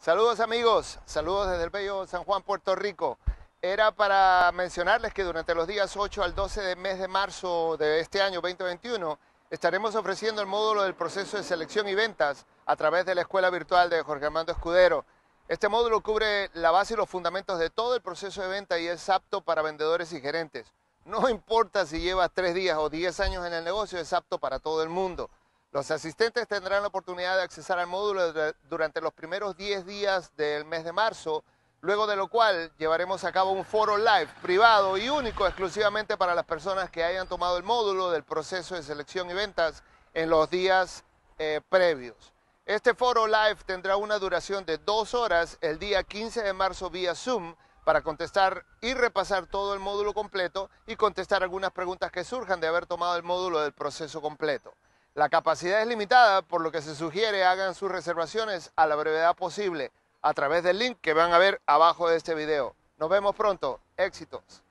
Saludos amigos, saludos desde el bello San Juan, Puerto Rico. Era para mencionarles que durante los días 8 al 12 de mes de marzo de este año 2021 estaremos ofreciendo el módulo del proceso de selección y ventas a través de la escuela virtual de Jorge Armando Escudero. Este módulo cubre la base y los fundamentos de todo el proceso de venta y es apto para vendedores y gerentes. No importa si llevas tres días o diez años en el negocio, es apto para todo el mundo. Los asistentes tendrán la oportunidad de accesar al módulo durante los primeros 10 días del mes de marzo, luego de lo cual llevaremos a cabo un foro live privado y único exclusivamente para las personas que hayan tomado el módulo del proceso de selección y ventas en los días eh, previos. Este foro live tendrá una duración de dos horas el día 15 de marzo vía Zoom para contestar y repasar todo el módulo completo y contestar algunas preguntas que surjan de haber tomado el módulo del proceso completo. La capacidad es limitada, por lo que se sugiere hagan sus reservaciones a la brevedad posible a través del link que van a ver abajo de este video. Nos vemos pronto. Éxitos.